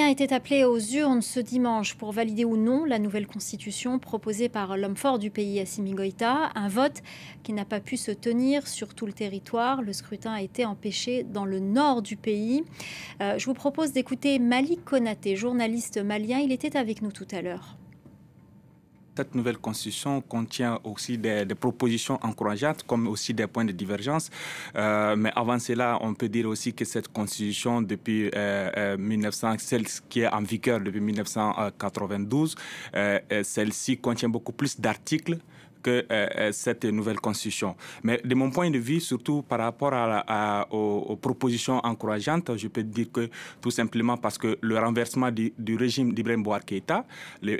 a étaient appelé aux urnes ce dimanche pour valider ou non la nouvelle constitution proposée par l'homme fort du pays, Assimi Goïta, un vote qui n'a pas pu se tenir sur tout le territoire. Le scrutin a été empêché dans le nord du pays. Euh, je vous propose d'écouter Malik Konaté, journaliste malien. Il était avec nous tout à l'heure. Cette nouvelle constitution contient aussi des, propositions encourageantes, comme aussi des points de divergence. Euh, mais avant cela, on peut dire aussi que cette constitution, depuis 1900, euh, euh, celle qui est en vigueur depuis 1992, celle-ci contient beaucoup plus d'articles que euh, euh, cette nouvelle constitution. Mais de mon point de vue, surtout par rapport à, aux, propositions encourageantes, je peux dire que tout simplement parce que le renversement du, régime d'Ibrahim Bouar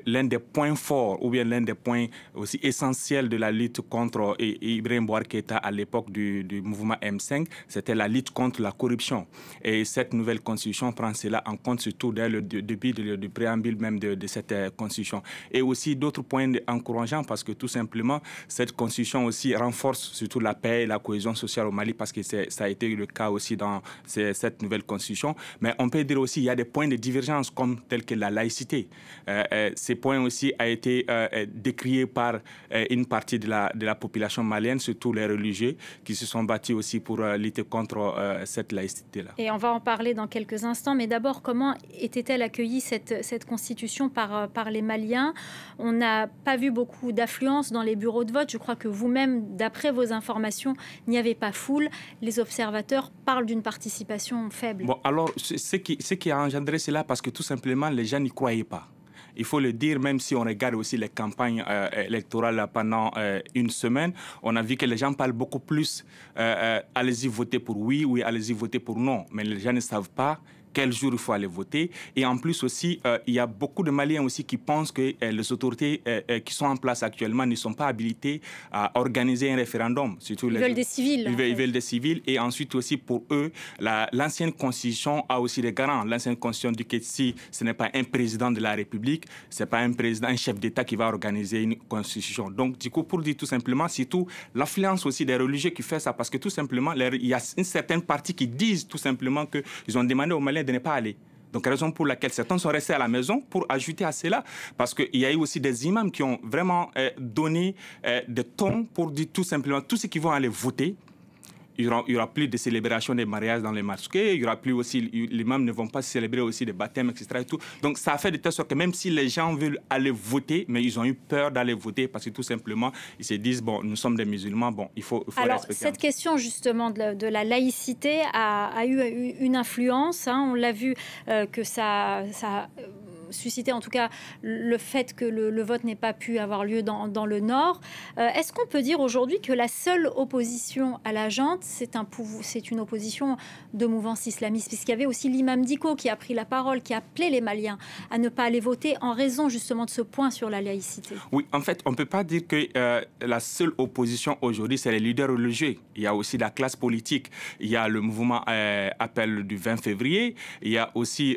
l'un des points forts ou bien l'un des points aussi essentiels de la lutte contre Ibrahim Bouar à l'époque du, mouvement M5, c'était la lutte contre la corruption. Et cette nouvelle constitution prend cela en compte surtout dès le début du préambule même de cette euh, constitution. Et aussi d'autres points encourageants parce que tout simplement cette constitution aussi renforce surtout la paix et la cohésion sociale au Mali parce que ça a été le cas aussi dans cette nouvelle constitution. Mais on peut dire aussi qu'il y a des points de divergence comme tels que la laïcité. Euh, euh, ces points aussi a été euh, décriés par une partie de la, de la population malienne, surtout les religieux, qui se sont battus aussi pour lutter contre cette laïcité-là. Et on va en parler dans quelques instants, mais d'abord, comment était-elle accueillie cette, cette constitution par, par les Maliens On n'a pas vu beaucoup d'affluence dans les de vote. Je crois que vous-même, d'après vos informations, n'y avait pas foule. Les observateurs parlent d'une participation faible. Bon, alors, ce qui, ce qui a engendré cela, parce que tout simplement, les gens n'y croyaient pas il faut le dire, même si on regarde aussi les campagnes euh, électorales pendant euh, une semaine, on a vu que les gens parlent beaucoup plus euh, allez-y voter pour oui, oui, allez-y voter pour non. Mais les gens ne savent pas quel jour il faut aller voter. Et en plus aussi, euh, il y a beaucoup de Maliens aussi qui pensent que euh, les autorités euh, qui sont en place actuellement ne sont pas habilitées à organiser un référendum. Surtout ils les... veulent des civils. Et ensuite aussi, pour eux, l'ancienne constitution a aussi des garants. L'ancienne constitution dit que si ce n'est pas un président de la République, ce n'est pas un président, un chef d'État qui va organiser une constitution. Donc, du coup, pour dire tout simplement, tout l'affluence aussi des religieux qui fait ça, parce que tout simplement, il y a une certaine partie qui disent tout simplement qu'ils ont demandé aux Maliens de ne pas aller. Donc, raison pour laquelle certains sont restés à la maison pour ajouter à cela, parce qu'il y a eu aussi des imams qui ont vraiment euh, donné euh, des tons pour dire tout simplement tous ceux qui vont aller voter, il n'y aura, plus de célébration des mariages dans les mosquées, il y aura plus aussi, les mêmes ne vont pas célébrer aussi des baptêmes, etc. Et tout. Donc ça a fait de telle sorte que même si les gens veulent aller voter, mais ils ont eu peur d'aller voter parce que tout simplement, ils se disent, bon, nous sommes des musulmans, bon, il faut, il Alors, Cette question justement de la, laïcité a, eu une influence, hein. on l'a vu euh, que ça, ça susciter en tout cas le fait que le, vote n'ait pas pu avoir lieu dans, le Nord. Euh, est-ce qu'on peut dire aujourd'hui que la seule opposition à la jante, c'est un, une opposition de mouvance islamiste Puisqu'il y avait aussi l'imam Diko qui a pris la parole, qui a appelé les Maliens à ne pas aller voter en raison justement de ce point sur la laïcité. Oui, en fait, on ne peut pas dire que euh, la seule opposition aujourd'hui, c'est les leaders religieux. Il y a aussi la classe politique. Il y a le mouvement euh, Appel du 20 février. Il y a aussi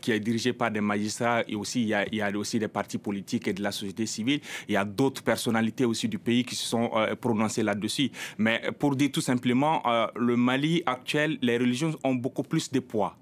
qui est dirigé par des magistrats et aussi, il y, a, aussi des partis politiques et de la société civile. Il y a d'autres personnalités aussi du pays qui se sont euh, prononcées là-dessus. Mais pour dire tout simplement, euh, le Mali actuel, les religions ont beaucoup plus de poids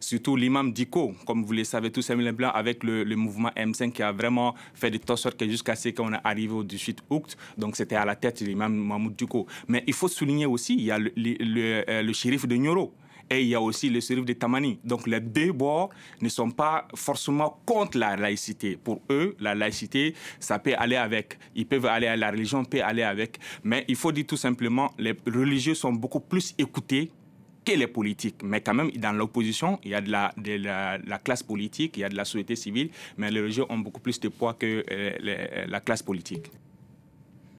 surtout l'imam Diko, comme vous le savez tous, simplement avec le, mouvement M5 qui a vraiment fait de telles sorte jusqu'à ce qu'on est arrivé au 18 août, donc c'était à la tête de l'imam Mahmoud Diko. Mais il faut souligner aussi, il y a le, le euh, shérif de Nyoro et il y a aussi le shérif de Tamani. Donc les deux bords ne sont pas forcément contre la laïcité. Pour eux, la laïcité, ça peut aller avec. Ils peuvent aller à la religion, peut aller avec. Mais il faut dire tout simplement, les religieux sont beaucoup plus écoutés que les politiques. Mais quand même, dans l'opposition, il y a de la, de la, classe politique, il y a de la société civile, mais les religieux ont beaucoup plus de poids que euh, la classe politique.